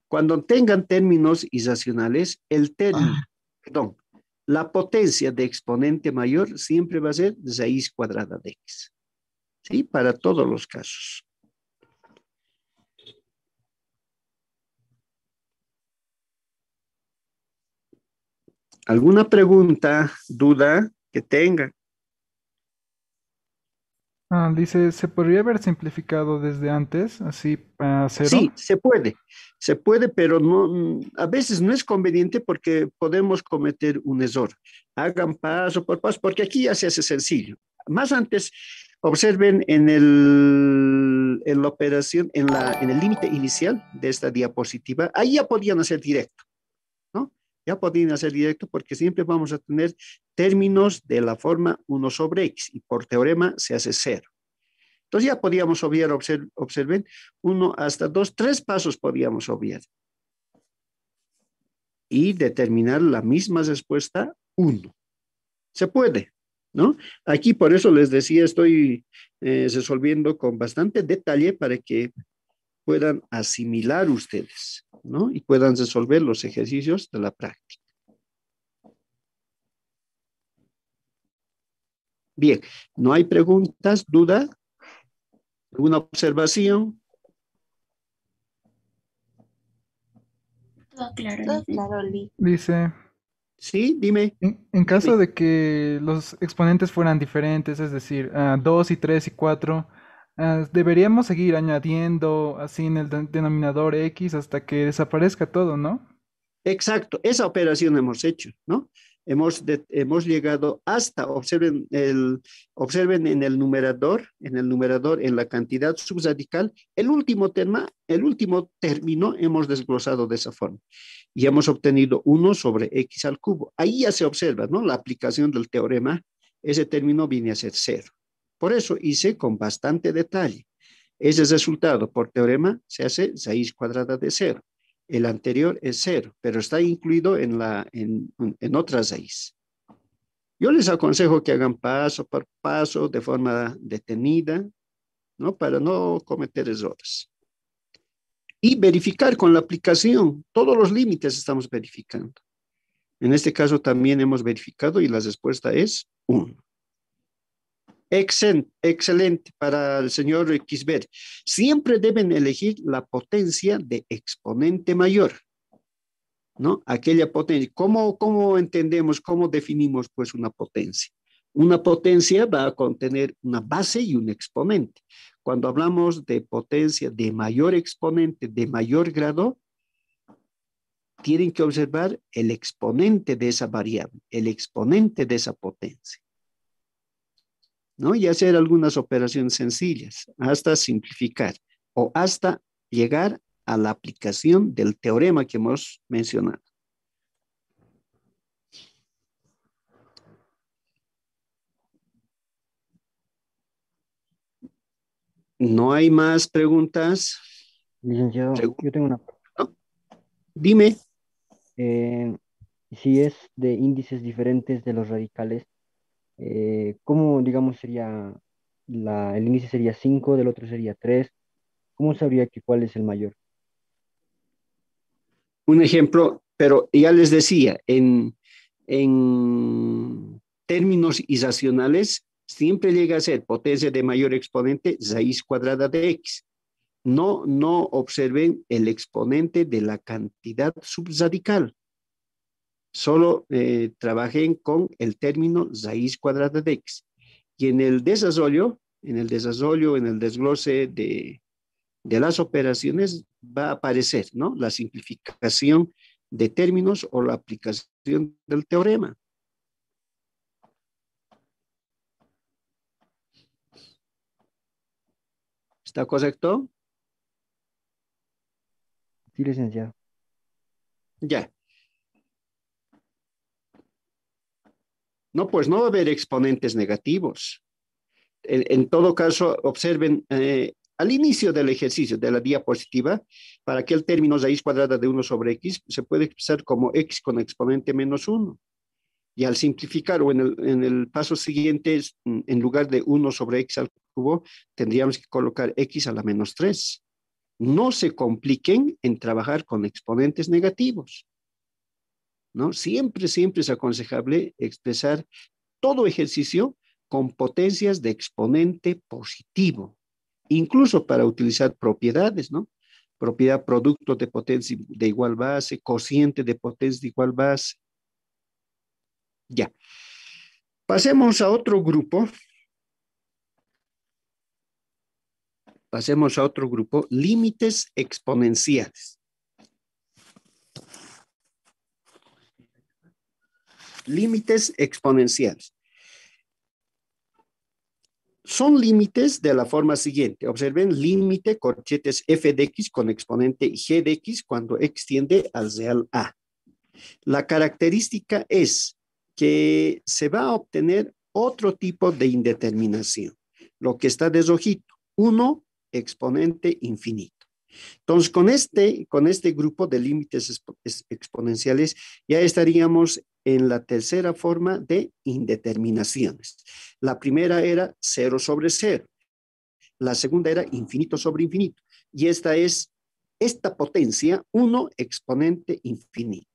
Cuando tengan términos isacionales, el término, ah. perdón, la potencia de exponente mayor siempre va a ser raíz cuadrada de x. ¿Sí? Para todos los casos. ¿Alguna pregunta, duda que tenga? Ah, dice, ¿se podría haber simplificado desde antes, así para Sí, se puede, se puede, pero no, a veces no es conveniente porque podemos cometer un error. Hagan paso por paso, porque aquí ya se hace sencillo. Más antes, observen en, el, en la operación, en, la, en el límite inicial de esta diapositiva, ahí ya podían hacer directo ya podían hacer directo porque siempre vamos a tener términos de la forma 1 sobre x y por teorema se hace 0. Entonces ya podíamos obviar, observen, 1 hasta 2, 3 pasos podíamos obviar. Y determinar la misma respuesta 1. Se puede, ¿no? Aquí por eso les decía, estoy eh, resolviendo con bastante detalle para que puedan asimilar ustedes, ¿no? Y puedan resolver los ejercicios de la práctica. Bien, ¿no hay preguntas, duda? ¿Alguna observación? Todo claro. Dice. Sí, dime. En, caso de que los exponentes fueran diferentes, es decir, ah, dos y tres y cuatro. Ah, deberíamos seguir añadiendo así en el denominador X hasta que desaparezca todo, ¿no? Exacto, esa operación hemos hecho, ¿no? Hemos, hemos llegado hasta, observen, el, observen en el numerador, en el numerador, en la cantidad subradical, el último tema, el último término hemos desglosado de esa forma y hemos obtenido 1 sobre x al cubo. Ahí ya se observa, ¿no? La aplicación del teorema, ese término viene a ser cero. Por eso hice con bastante detalle. Ese resultado por teorema se hace raíz cuadrada de cero. El anterior es cero, pero está incluido en, la, en, en otra raíz. Yo les aconsejo que hagan paso por paso, de forma detenida, ¿no? para no cometer errores. Y verificar con la aplicación, todos los límites estamos verificando. En este caso también hemos verificado y la respuesta es 1. Excelente, excelente para el señor XB. Siempre deben elegir la potencia de exponente mayor. ¿No? Aquella potencia. ¿Cómo, ¿Cómo entendemos, cómo definimos pues una potencia? Una potencia va a contener una base y un exponente. Cuando hablamos de potencia de mayor exponente, de mayor grado, tienen que observar el exponente de esa variable, el exponente de esa potencia. Y hacer algunas operaciones sencillas, hasta simplificar o hasta llegar a la aplicación del teorema que hemos mencionado. ¿No hay más preguntas? Yo, yo tengo una Dime. Eh, si es de índices diferentes de los radicales, eh, ¿cómo, digamos, sería el inicio sería 5, del otro sería 3? ¿Cómo sabría que cuál es el mayor? Un ejemplo, pero ya les decía, en, en términos irracionales, siempre llega a ser potencia de mayor exponente raíz cuadrada de x. No, no observen el exponente de la cantidad subradical solo eh, trabajen con el término raíz cuadrada de x. Y en el desarrollo, en el desarrollo, en el desglose de, las operaciones va a aparecer, ¿no? La simplificación de términos o la aplicación del teorema. ¿Está correcto? Sí, licenciado. Ya. No, pues no va a haber exponentes negativos. En, todo caso, observen eh, al inicio del ejercicio de la diapositiva, para que el término raíz cuadrada de 1 sobre x se puede expresar como x con exponente menos 1. Y al simplificar o en el, en el paso siguiente, mm, en lugar de 1 sobre x al cubo, tendríamos que colocar x a la menos 3. No se compliquen en trabajar con exponentes negativos. Siempre, siempre es aconsejable expresar todo ejercicio con potencias de exponente positivo, incluso para utilizar propiedades, ¿no? Propiedad producto de potencia de igual base, cociente de potencia de igual base. Ya. Pasemos a otro grupo. Pasemos a otro grupo, límites exponenciales. límites exponenciales. Son límites de la forma siguiente. Observen límite corchetes f de x con exponente g de x cuando extiende al real a. La característica es que se va a obtener otro tipo de indeterminación, lo que está de 1 exponente infinito. Entonces, con este, con este grupo de límites exponenciales, ya estaríamos en la tercera forma de indeterminaciones. La primera era cero sobre cero. La segunda era infinito sobre infinito. Y esta es esta potencia 1 exponente infinito.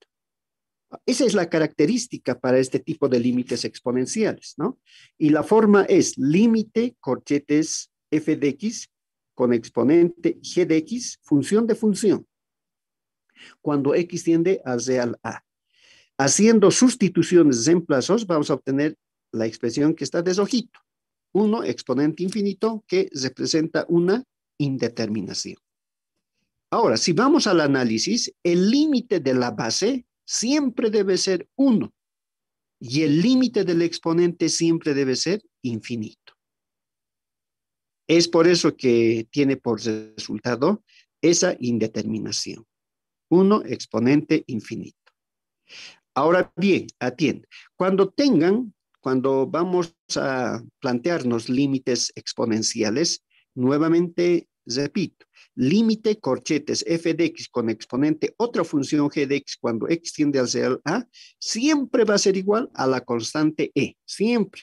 Esa es la característica para este tipo de límites exponenciales, ¿no? Y la forma es límite corchetes f de x con exponente g de x, función de función, cuando x tiende a real a. Haciendo sustituciones, plazos, vamos a obtener la expresión que está desojito. ojito. 1 exponente infinito que representa una indeterminación. Ahora, si vamos al análisis, el límite de la base siempre debe ser 1 y el límite del exponente siempre debe ser infinito. Es por eso que tiene por resultado esa indeterminación. 1 exponente infinito. Ahora bien, atiende. Cuando tengan, cuando vamos a plantearnos límites exponenciales, nuevamente repito, límite corchetes f de x con exponente otra función g de x cuando x tiende al ser a, siempre va a ser igual a la constante e, siempre.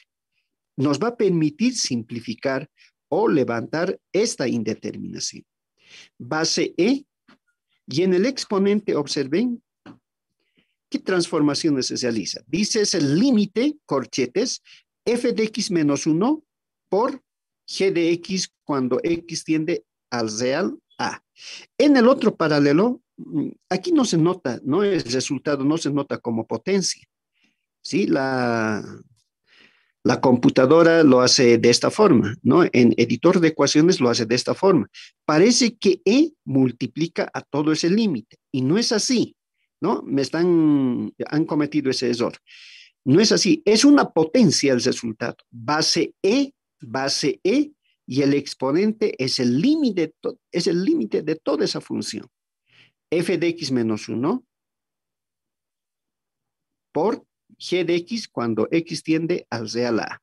Nos va a permitir simplificar o levantar esta indeterminación. Base e, y en el exponente observen ¿Qué transformación se realiza? Dice es el límite, corchetes, f de x menos 1 por g de x cuando x tiende al real a. En el otro paralelo, mm, aquí no se nota, ¿no? El resultado no se nota como potencia. ¿Sí? La, la computadora lo hace de esta forma, ¿no? En editor de ecuaciones lo hace de esta forma. Parece que E multiplica a todo ese límite y no es así. ¿no? Me están, han cometido ese error. No es así, es una potencia el resultado. Base E, base E, y el exponente es el límite, es el límite de toda esa función. f de x menos 1 por g de x cuando x tiende al real a.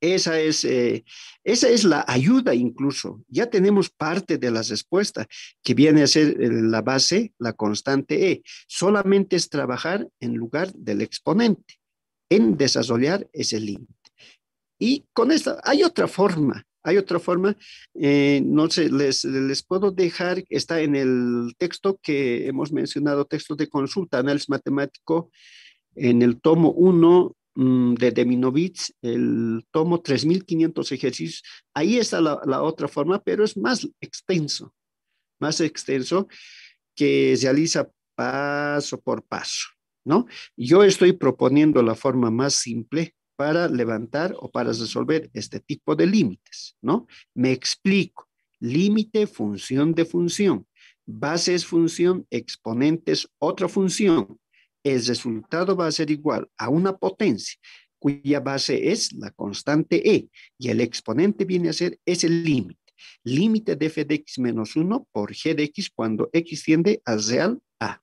Esa es, eh, esa es la ayuda incluso. Ya tenemos parte de la respuesta que viene a ser eh, la base, la constante E. Solamente es trabajar en lugar del exponente, en desarrollar ese límite. Y con esta, hay otra forma, hay otra forma, eh, no sé, les, les, puedo dejar, está en el texto que hemos mencionado, texto de consulta, análisis matemático, en el tomo 1, Mm, de Deminovich, el tomo 3.500 ejercicios. Ahí está la, otra forma, pero es más extenso, más extenso que realiza paso por paso, ¿no? Yo estoy proponiendo la forma más simple para levantar o para resolver este tipo de límites, ¿no? Me explico. Límite, función de función. Base es función, exponentes otra función el resultado va a ser igual a una potencia cuya base es la constante E y el exponente viene a ser ese límite, límite de f de x menos 1 por g de x cuando x tiende a real A.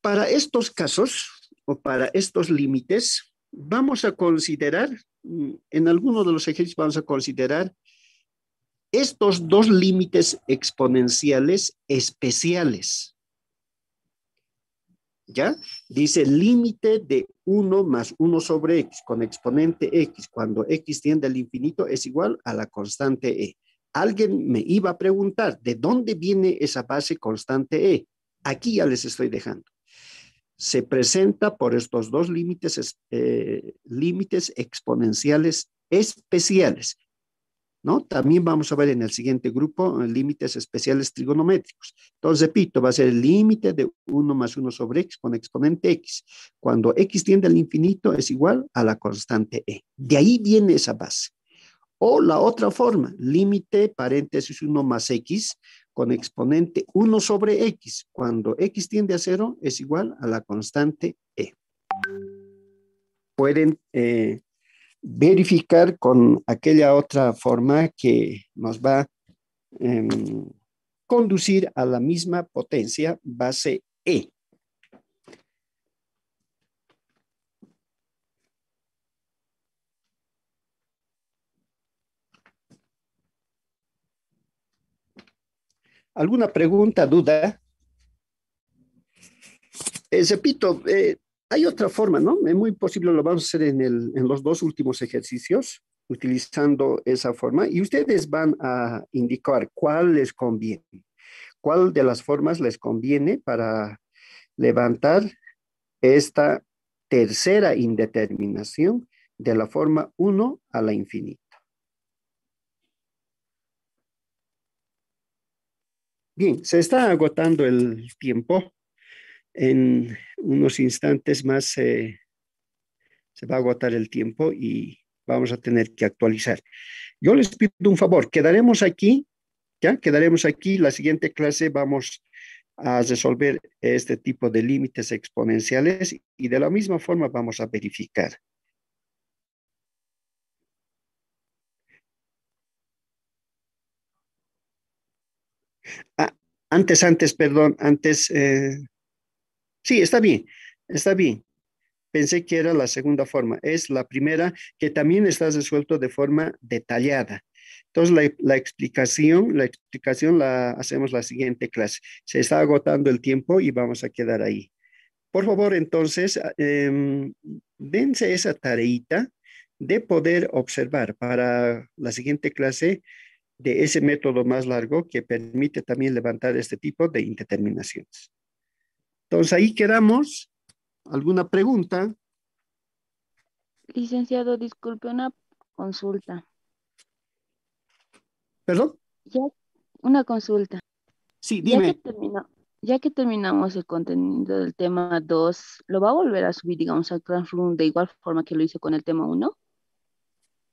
Para estos casos o para estos límites, vamos a considerar, mm, en alguno de los ejercicios vamos a considerar estos dos límites exponenciales especiales. ¿Ya? Dice límite de 1 más 1 sobre x con exponente x cuando x tiende al infinito es igual a la constante e. Alguien me iba a preguntar, ¿de dónde viene esa base constante e? Aquí ya les estoy dejando. Se presenta por estos dos límites, eh, límites exponenciales especiales. ¿no? También vamos a ver en el siguiente grupo eh, límites especiales trigonométricos. Entonces, repito, va a ser el límite de 1 más 1 sobre x con exponente x. Cuando x tiende al infinito es igual a la constante e. De ahí viene esa base. O la otra forma, límite paréntesis 1 más x con exponente 1 sobre x. Cuando x tiende a 0 es igual a la constante e. Pueden... Eh, verificar con aquella otra forma que nos va a em, conducir a la misma potencia base E. ¿Alguna pregunta, duda? ese eh, repito, eh, hay otra forma, ¿no? Es muy posible, lo vamos a hacer en, los dos últimos ejercicios, utilizando esa forma, y ustedes van a indicar cuál les conviene, cuál de las formas les conviene para levantar esta tercera indeterminación de la forma 1 a la infinita. Bien, se está agotando el tiempo. En unos instantes más eh, se va a agotar el tiempo y vamos a tener que actualizar. Yo les pido un favor, quedaremos aquí, ya quedaremos aquí. La siguiente clase vamos a resolver este tipo de límites exponenciales y de la misma forma vamos a verificar. Ah, antes, antes, perdón, antes eh, Sí, está bien, está bien. Pensé que era la segunda forma. Es la primera que también está resuelto de forma detallada. Entonces, la, explicación, la explicación la hacemos la siguiente clase. Se está agotando el tiempo y vamos a quedar ahí. Por favor, entonces, ah, em, dense esa tareita de poder observar para la siguiente clase de ese método más largo que permite también levantar este tipo de indeterminaciones. Entonces ahí quedamos. ¿Alguna pregunta? Licenciado, disculpe una consulta. ¿Perdón? Ya, una consulta. Sí, dime. Ya que, terminamos el contenido del tema 2, ¿lo va a volver a subir, digamos, al Classroom de igual forma que lo hizo con el tema 1?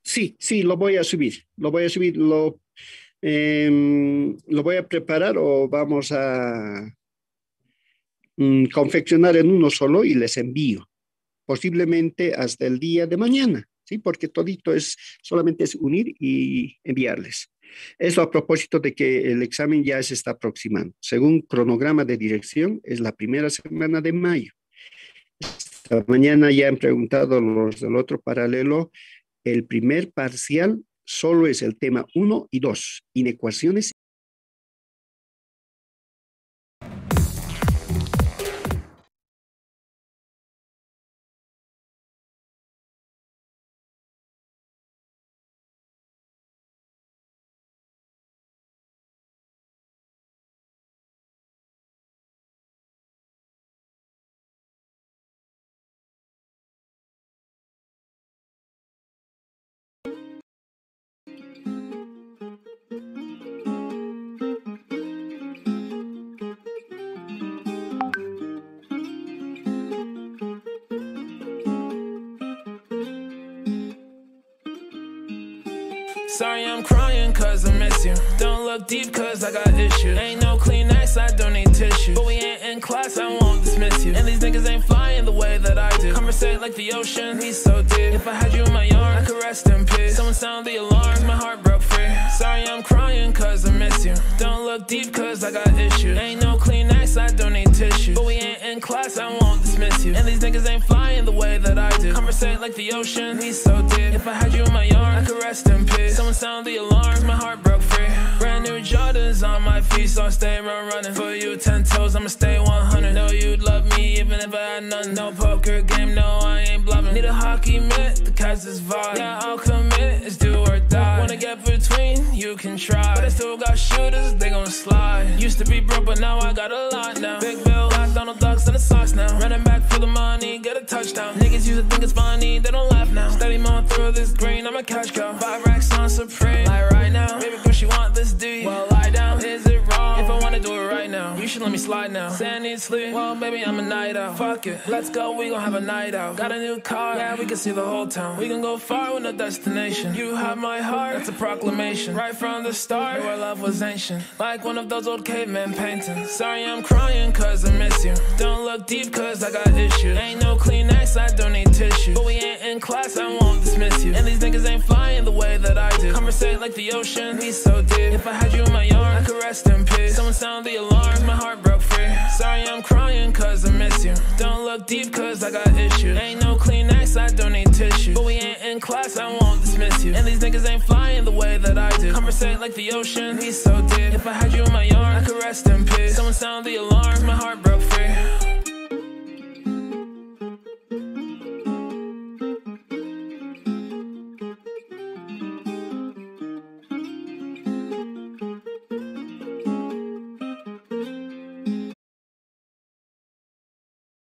Sí, sí, lo voy a subir. Lo voy a subir, lo em, voy a preparar o vamos a, Mm, confeccionar en uno solo y les envío, posiblemente hasta el día de mañana, ¿sí? Porque todito es, solamente es unir y enviarles. Eso a propósito de que el examen ya se está aproximando. Según cronograma de dirección, es la primera semana de mayo. Esta mañana ya han preguntado los del otro paralelo, el primer parcial solo es el tema 1 y 2, inecuaciones Sorry I'm crying cause I miss you. Don't look deep cause I got issues. Ain't no Kleenex, I don't need tissue. But we ain't in class, I won't dismiss you. And these niggas ain't flying the way that I do. Conversate like the ocean, we so deep. If I had you in my arms, I could rest in peace. Someone sound the alarm, my heart broke free. Sorry I'm crying cause I miss you. Don't look deep cause I got issues. Ain't no Kleenex, I don't need tissue. But we ain't in class, I won't miss you. And these niggas ain't flying the way that I do. Conversate like the ocean, He's so deep. If I had you in my arms, I could rest in peace. Someone sound the alarm, my heart broke free new Jordans on my feet, so I stay run running. For you, 10 toes, I'ma stay 100. Know you'd love me even if I had nothing. No poker game, no, I ain't bluffing. Need a hockey mitt, the catch is vibe. Yeah, I'll commit, it's do or die. Wanna get between, you can try. But I still got shooters, they gon' slide. Used to be broke, but now I got a lot now. Big bill, got Donald Ducks and the socks now. Running back for the money, get a touchdown. Niggas used to think it's funny, they don't laugh now. Steady mowing through this green, I'm to cash cow. Five racks on Supreme, like right now. Baby girl, she want this dude well, lie down is wanna do it right now. You should let me slide now. Sandy sleep. Well, baby, I'm a night out. Fuck it. Let's go, we gon' have a night out. Got a new car, yeah, we can see the whole town. We can go far with no destination. You have my heart, that's a proclamation. Right from the start, our love was ancient. Like one of those old caveman paintings. Sorry, I'm crying cause I miss you. Don't look deep cause I got issues. Ain't no Kleenex, I don't need tissue. But we ain't in class, I won't dismiss you. And these niggas ain't flying the way that I do. Conversate like the ocean, we so deep. If I had you in my arms, I could rest in peace. Someone sound the alarm, my heart broke free. Sorry, I'm crying cause I miss you. Don't look deep cause I got issues. Ain't no Kleenex, I don't need tissue. But we ain't in class, I won't dismiss you. And these niggas ain't flying the way that I do. Conversate like the ocean, we so deep. If I had you in my arm, I could rest in peace. Someone sound the alarm, my heart broke free.